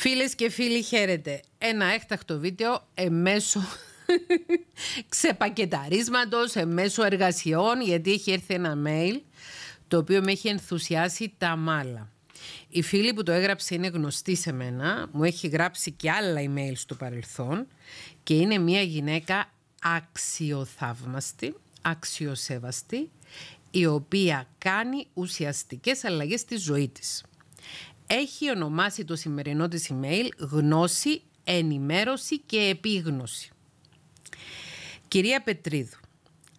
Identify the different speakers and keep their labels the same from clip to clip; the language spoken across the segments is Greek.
Speaker 1: Φίλες και φίλοι χαίρετε. Ένα έκτακτο βίντεο εμέσω ξεπακεταρίσματος, εμέσω εργασιών, γιατί έχει έρθει ένα mail το οποίο με έχει ενθουσιάσει τα μάλα. Η φίλη που το έγραψε είναι γνωστή σε μένα, μου έχει γράψει και άλλα email στο παρελθόν και είναι μια γυναίκα αξιοθαύμαστη, αξιοσέβαστη, η οποία κάνει ουσιαστικές αλλαγές στη ζωή της έχει ονομάσει το σημερινό της email «Γνώση, ενημέρωση και επίγνωση». Κυρία Πετρίδου,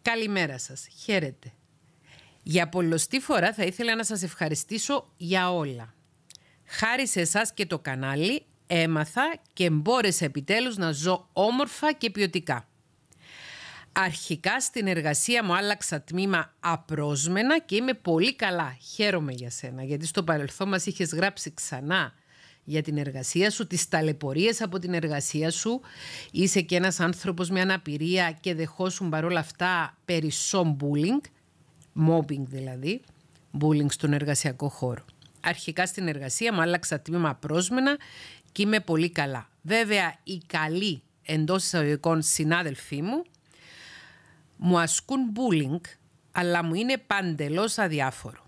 Speaker 1: καλημέρα σας. Χαίρετε. Για πολλωστή φορά θα ήθελα να σας ευχαριστήσω για όλα. Χάρη σε εσάς και το κανάλι έμαθα και μπόρεσα επιτέλους να ζω όμορφα και ποιοτικά. Αρχικά στην εργασία μου άλλαξα τμήμα απρόσμενα και είμαι πολύ καλά. Χαίρομαι για σένα, γιατί στο παρελθόν μας είχες γράψει ξανά για την εργασία σου, τις ταλαιπωρίες από την εργασία σου. Είσαι και ένας άνθρωπος με αναπηρία και δεχόσουν παρόλα αυτά περισσό bullying, mobbing δηλαδή, bullying στον εργασιακό χώρο. Αρχικά στην εργασία μου άλλαξα τμήμα απρόσμενα και είμαι πολύ καλά. Βέβαια, η καλή εντός εισαγωγικών συνάδελφοί μου μου ασκούν μπούλινγκ, αλλά μου είναι παντελώς αδιάφορο.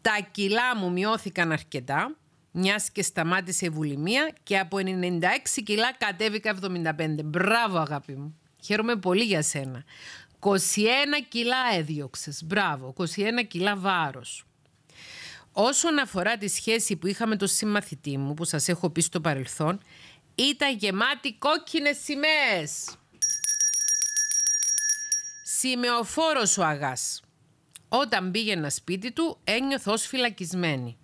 Speaker 1: Τα κιλά μου μειώθηκαν αρκετά, μιας και σταμάτησε η βουλημία και από 96 κιλά κατέβηκα 75. Μπράβο αγάπη μου. Χαίρομαι πολύ για σένα. 21 κιλά έδιωξες, Μπράβο. 21 κιλά βάρος. Όσον αφορά τη σχέση που είχα με συμμαθητή μου, που σας έχω πει στο παρελθόν, ήταν γεμάτη κόκκινες σημαίες. Σημεοφόρος ο Αγάς. Όταν πήγαινα σπίτι του ένιωθε ως φυλακισμένη.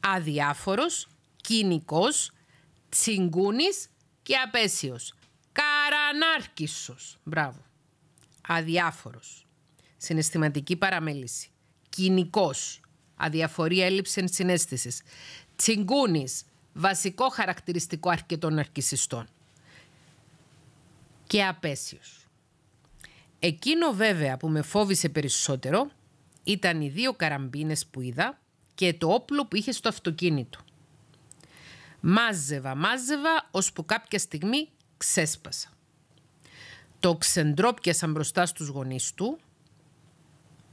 Speaker 1: Αδιάφορος, κοινικός, τσιγκούνης και απέσιος. Καρανάρκισος. Μπράβο. Αδιάφορος. Συναισθηματική παραμέληση. Κοινικός. Αδιαφορία έλλειψη συνέστησης. Τσιγκούνης. Βασικό χαρακτηριστικό αρκετών αρκισιστών. Και απέσιος. Εκείνο βέβαια που με φόβησε περισσότερο ήταν οι δύο καραμπίνες που είδα και το όπλο που είχε στο αυτοκίνητο. Μάζευα, μάζευα, ώσπου κάποια στιγμή ξέσπασα. Το ξεντρόπιασα μπροστά στους γονείς του.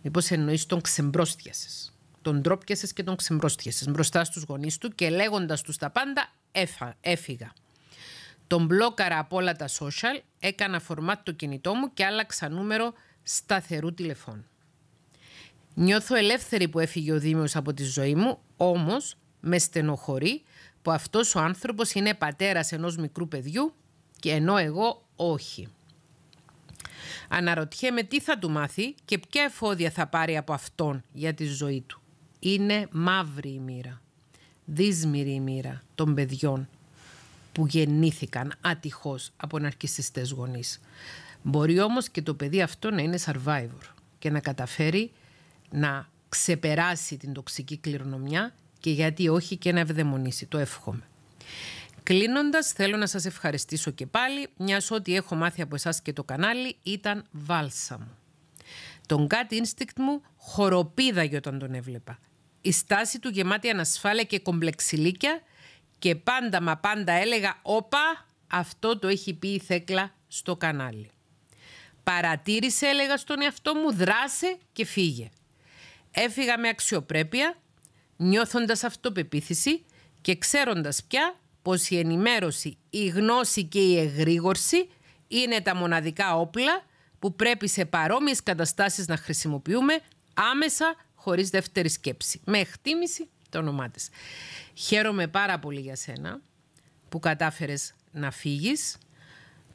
Speaker 1: Μήπως εννοείς τον ξεμπρόστιασες. Τον ντρόπιασε και τον ξεμπρόστιασες μπροστά στους γονείς του και λέγοντας τους τα πάντα έφυγα. Τον μπλόκαρα από όλα τα social, έκανα φορμάτ το κινητό μου και άλλαξα νούμερο σταθερού τηλεφώνου. Νιώθω ελεύθερη που έφυγε ο Δήμιος από τη ζωή μου, όμως με στενοχωρεί που αυτός ο άνθρωπος είναι πατέρας ενός μικρού παιδιού και ενώ εγώ όχι. Αναρωτιέμαι τι θα του μάθει και ποια εφόδια θα πάρει από αυτόν για τη ζωή του. Είναι μαύρη η μοίρα, δύσμηρη η μοίρα των παιδιών που γεννήθηκαν ατυχώς από ναρκισιστές γονείς. Μπορεί όμως και το παιδί αυτό να είναι survivor και να καταφέρει να ξεπεράσει την τοξική κληρονομιά και γιατί όχι και να ευδαιμονήσει. Το εύχομαι. Κλείνοντας, θέλω να σας ευχαριστήσω και πάλι, μιας ό,τι έχω μάθει από εσάς και το κανάλι ήταν βάλσα μου. Τον gut instinct μου χοροπίδαγε όταν τον έβλεπα. Η στάση του γεμάτη ανασφάλεια και κομπλεξιλίκια και πάντα μα πάντα έλεγα «Όπα, αυτό το έχει πει η Θέκλα στο κανάλι». Παρατήρησε έλεγα στον εαυτό μου «Δράσε και φύγε». Έφυγα με αξιοπρέπεια, νιώθοντας αυτοπεποίθηση και ξέροντας πια πως η ενημέρωση, η γνώση και η εγρήγορση είναι τα μοναδικά όπλα που πρέπει σε παρόμοιες καταστάσεις να χρησιμοποιούμε άμεσα χωρίς δεύτερη σκέψη. Με εκτίμηση το όνομά Χαίρομαι πάρα πολύ για σένα που κατάφερες να φύγεις.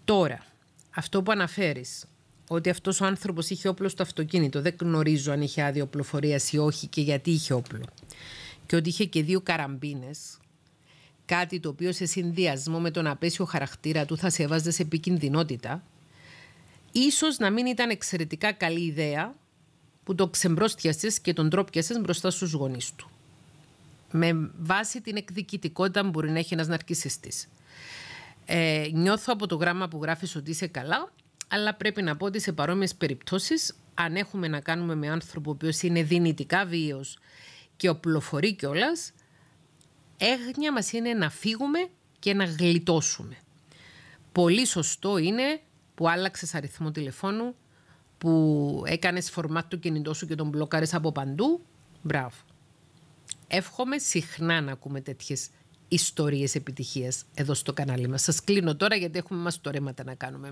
Speaker 1: Τώρα, αυτό που αναφέρεις, ότι αυτός ο άνθρωπος είχε όπλο στο αυτοκίνητο, δεν γνωρίζω αν είχε άδειο οπλοφορίας ή όχι και γιατί είχε όπλο. Και ότι είχε και δύο καραμπίνες, κάτι το οποίο σε συνδυασμό με τον απέσιο χαρακτήρα του θα σε έβαζε σε επικινδυνότητα, ίσως να μην ήταν εξαιρετικά καλή ιδέα που το ξεμπρόστιασες και τον τρόπιασες μπροστά στους γονείς του με βάση την εκδικητικότητα που μπορεί να έχει ένας ναρκισιστής. Ε, νιώθω από το γράμμα που γράφεις ότι είσαι καλά, αλλά πρέπει να πω ότι σε παρόμοιες περιπτώσεις, αν έχουμε να κάνουμε με άνθρωπο ο είναι δυνητικά βίος και οπλοφορεί κιόλας, έγνοια μας είναι να φύγουμε και να γλιτώσουμε. Πολύ σωστό είναι που άλλαξες αριθμό τηλεφώνου, που έκανες φορμάτ του κινητό σου και τον μπλοκάρες από παντού. Μπράβο εύχομαι συχνά να ακούμε τέτοιες ιστορίες επιτυχίας εδώ στο κανάλι μας. Σας κλείνω τώρα γιατί έχουμε μας το ρέματα να κάνουμε.